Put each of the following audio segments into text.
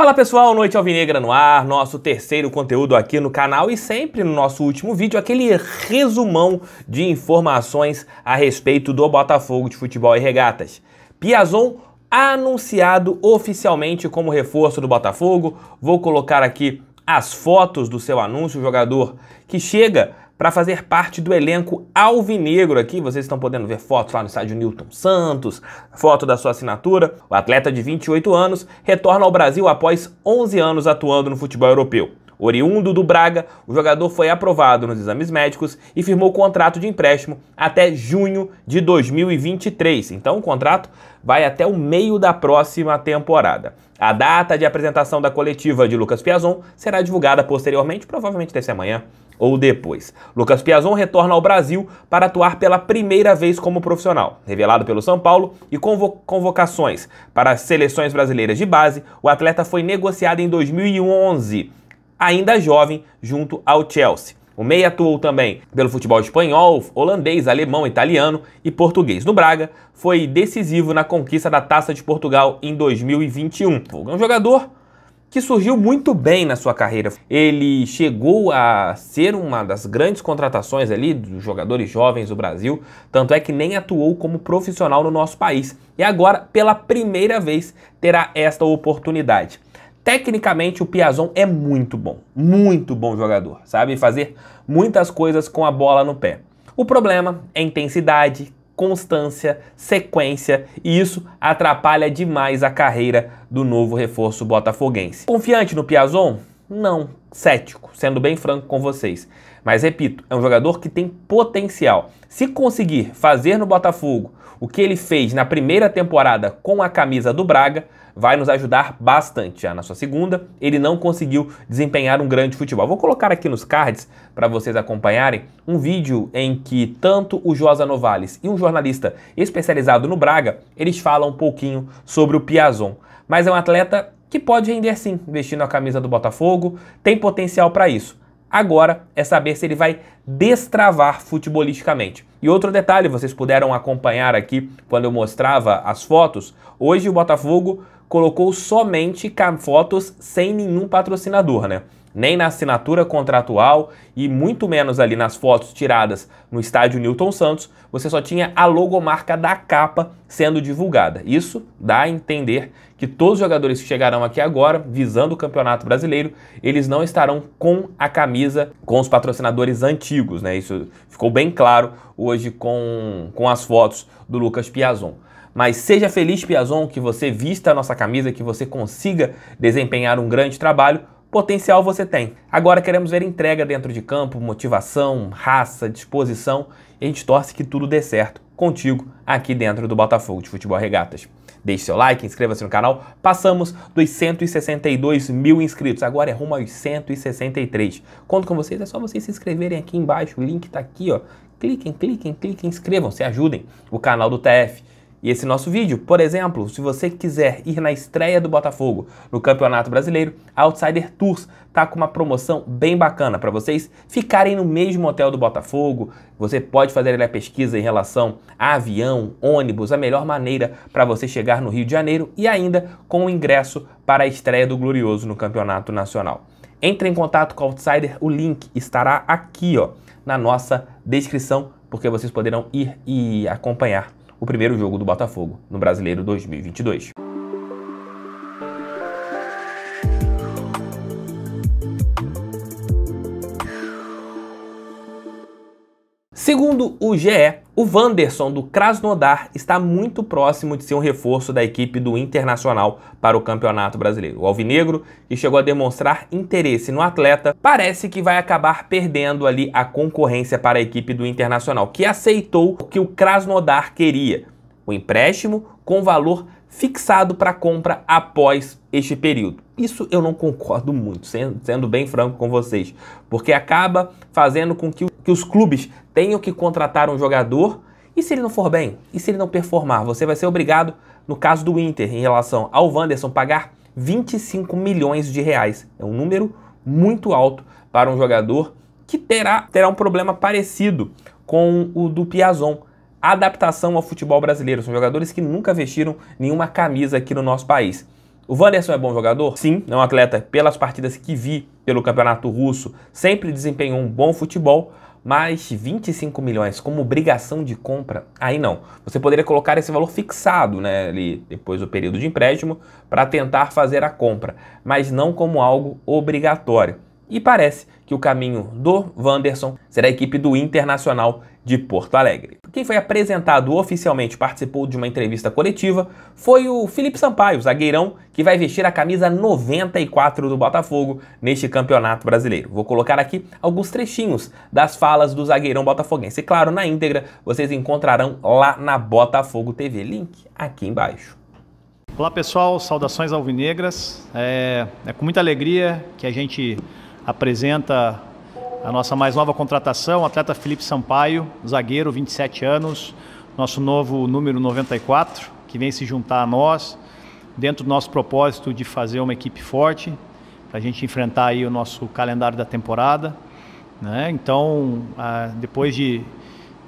Fala pessoal, Noite Alvinegra no ar, nosso terceiro conteúdo aqui no canal e sempre no nosso último vídeo aquele resumão de informações a respeito do Botafogo de Futebol e Regatas. Piazon anunciado oficialmente como reforço do Botafogo. Vou colocar aqui as fotos do seu anúncio, o jogador que chega para fazer parte do elenco alvinegro aqui. Vocês estão podendo ver fotos lá no estádio Newton Santos, foto da sua assinatura. O atleta de 28 anos retorna ao Brasil após 11 anos atuando no futebol europeu. Oriundo do Braga, o jogador foi aprovado nos exames médicos e firmou contrato de empréstimo até junho de 2023. Então o contrato vai até o meio da próxima temporada. A data de apresentação da coletiva de Lucas Piazon será divulgada posteriormente, provavelmente desse amanhã ou depois. Lucas Piazon retorna ao Brasil para atuar pela primeira vez como profissional. Revelado pelo São Paulo e convo convocações para as seleções brasileiras de base, o atleta foi negociado em 2011 ainda jovem, junto ao Chelsea. O meia atuou também pelo futebol espanhol, holandês, alemão, italiano e português. No Braga, foi decisivo na conquista da Taça de Portugal em 2021. É um jogador que surgiu muito bem na sua carreira. Ele chegou a ser uma das grandes contratações ali dos jogadores jovens do Brasil, tanto é que nem atuou como profissional no nosso país. E agora, pela primeira vez, terá esta oportunidade. Tecnicamente, o Piazon é muito bom, muito bom jogador, sabe fazer muitas coisas com a bola no pé. O problema é intensidade, constância, sequência e isso atrapalha demais a carreira do novo reforço botafoguense. Confiante no Piazon? Não, cético, sendo bem franco com vocês. Mas repito, é um jogador que tem potencial. Se conseguir fazer no Botafogo o que ele fez na primeira temporada com a camisa do Braga, vai nos ajudar bastante. Já ah, na sua segunda, ele não conseguiu desempenhar um grande futebol. Vou colocar aqui nos cards para vocês acompanharem um vídeo em que tanto o Josa Novales e um jornalista especializado no Braga, eles falam um pouquinho sobre o Piazon. Mas é um atleta que pode render sim, vestindo a camisa do Botafogo, tem potencial para isso. Agora é saber se ele vai destravar futebolisticamente. E outro detalhe, vocês puderam acompanhar aqui quando eu mostrava as fotos, hoje o Botafogo colocou somente fotos sem nenhum patrocinador, né? Nem na assinatura contratual e muito menos ali nas fotos tiradas no estádio Newton Santos, você só tinha a logomarca da capa sendo divulgada. Isso dá a entender que todos os jogadores que chegarão aqui agora, visando o Campeonato Brasileiro, eles não estarão com a camisa com os patrocinadores antigos, né? Isso ficou bem claro hoje com, com as fotos do Lucas Piazon. Mas seja feliz, Piazon, que você vista a nossa camisa, que você consiga desempenhar um grande trabalho. Potencial você tem. Agora queremos ver entrega dentro de campo, motivação, raça, disposição. E a gente torce que tudo dê certo contigo aqui dentro do Botafogo de Futebol Regatas. Deixe seu like, inscreva-se no canal. Passamos dos 162 mil inscritos, agora é rumo aos 163. Conto com vocês, é só vocês se inscreverem aqui embaixo, o link está aqui, ó. Cliquem, cliquem, cliquem, inscrevam-se, ajudem o canal do TF e esse nosso vídeo. Por exemplo, se você quiser ir na estreia do Botafogo no Campeonato Brasileiro, a Outsider Tours está com uma promoção bem bacana para vocês ficarem no mesmo hotel do Botafogo. Você pode fazer a pesquisa em relação a avião, ônibus, a melhor maneira para você chegar no Rio de Janeiro e ainda com o ingresso para a estreia do Glorioso no Campeonato Nacional. Entre em contato com a Outsider, o link estará aqui, ó, na nossa descrição, porque vocês poderão ir e acompanhar o primeiro jogo do Botafogo no Brasileiro 2022. Segundo o GE, o Wanderson do Krasnodar está muito próximo de ser um reforço da equipe do Internacional para o Campeonato Brasileiro. O Alvinegro, que chegou a demonstrar interesse no atleta, parece que vai acabar perdendo ali a concorrência para a equipe do Internacional, que aceitou o que o Krasnodar queria, o empréstimo com valor fixado para compra após este período. Isso eu não concordo muito, sendo bem franco com vocês, porque acaba fazendo com que o que os clubes tenham que contratar um jogador e se ele não for bem? E se ele não performar? Você vai ser obrigado, no caso do Inter, em relação ao Wanderson, pagar 25 milhões de reais. É um número muito alto para um jogador que terá, terá um problema parecido com o do Piazon. Adaptação ao futebol brasileiro. São jogadores que nunca vestiram nenhuma camisa aqui no nosso país. O Wanderson é bom jogador? Sim, é um atleta pelas partidas que vi pelo Campeonato Russo, sempre desempenhou um bom futebol, mais 25 milhões como obrigação de compra, aí não. Você poderia colocar esse valor fixado, né, ali depois do período de empréstimo, para tentar fazer a compra, mas não como algo obrigatório. E parece que o caminho do Wanderson será a equipe do Internacional de Porto Alegre. Quem foi apresentado oficialmente participou de uma entrevista coletiva foi o Felipe Sampaio, zagueirão, que vai vestir a camisa 94 do Botafogo neste Campeonato Brasileiro. Vou colocar aqui alguns trechinhos das falas do zagueirão botafoguense. E claro, na íntegra vocês encontrarão lá na Botafogo TV. Link aqui embaixo. Olá pessoal, saudações alvinegras. É, é com muita alegria que a gente apresenta a nossa mais nova contratação, atleta Felipe Sampaio, zagueiro, 27 anos, nosso novo número 94, que vem se juntar a nós, dentro do nosso propósito de fazer uma equipe forte, para a gente enfrentar aí o nosso calendário da temporada. Né? Então, ah, depois de,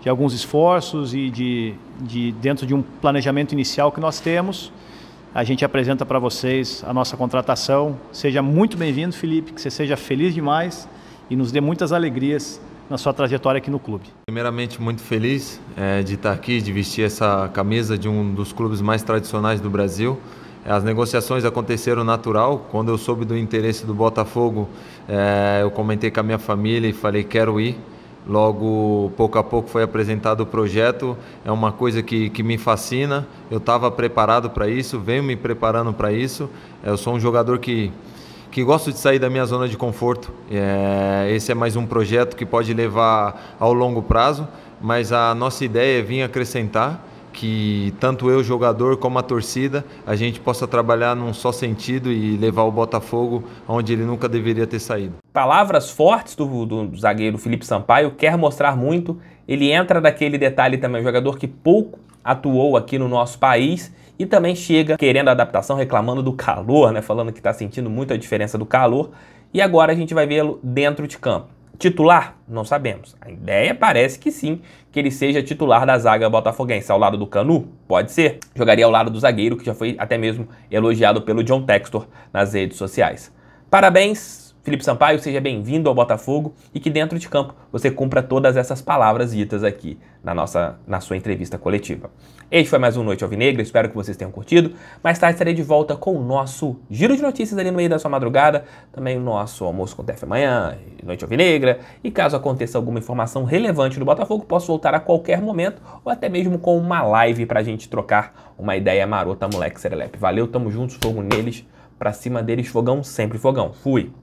de alguns esforços e de, de, dentro de um planejamento inicial que nós temos, a gente apresenta para vocês a nossa contratação. Seja muito bem-vindo, Felipe, que você seja feliz demais e nos dê muitas alegrias na sua trajetória aqui no clube. Primeiramente, muito feliz é, de estar aqui, de vestir essa camisa de um dos clubes mais tradicionais do Brasil. É, as negociações aconteceram natural. Quando eu soube do interesse do Botafogo, é, eu comentei com a minha família e falei: quero ir. Logo, pouco a pouco foi apresentado o projeto. É uma coisa que, que me fascina. Eu estava preparado para isso, venho me preparando para isso. É, eu sou um jogador que que gosto de sair da minha zona de conforto. É, esse é mais um projeto que pode levar ao longo prazo, mas a nossa ideia é vir acrescentar que tanto eu, jogador, como a torcida, a gente possa trabalhar num só sentido e levar o Botafogo onde ele nunca deveria ter saído. Palavras fortes do, do zagueiro Felipe Sampaio, quer mostrar muito. Ele entra naquele detalhe também, um jogador que pouco atuou aqui no nosso país e também chega querendo a adaptação, reclamando do calor, né? Falando que está sentindo muito a diferença do calor. E agora a gente vai vê-lo dentro de campo. Titular? Não sabemos. A ideia parece que sim, que ele seja titular da zaga botafoguense. Ao lado do Canu? Pode ser. Jogaria ao lado do zagueiro, que já foi até mesmo elogiado pelo John Textor nas redes sociais. Parabéns, Felipe Sampaio, seja bem-vindo ao Botafogo e que dentro de campo você cumpra todas essas palavras ditas aqui na nossa na sua entrevista coletiva. Este foi mais um Noite Alvinegra, espero que vocês tenham curtido. Mais tarde estarei de volta com o nosso giro de notícias ali no meio da sua madrugada, também o nosso almoço com o Def amanhã, Noite Alvinegra, e caso aconteça alguma informação relevante do Botafogo, posso voltar a qualquer momento ou até mesmo com uma live para a gente trocar uma ideia marota, moleque serelepe. Valeu, tamo juntos, fogo neles, pra cima deles, fogão sempre fogão. Fui.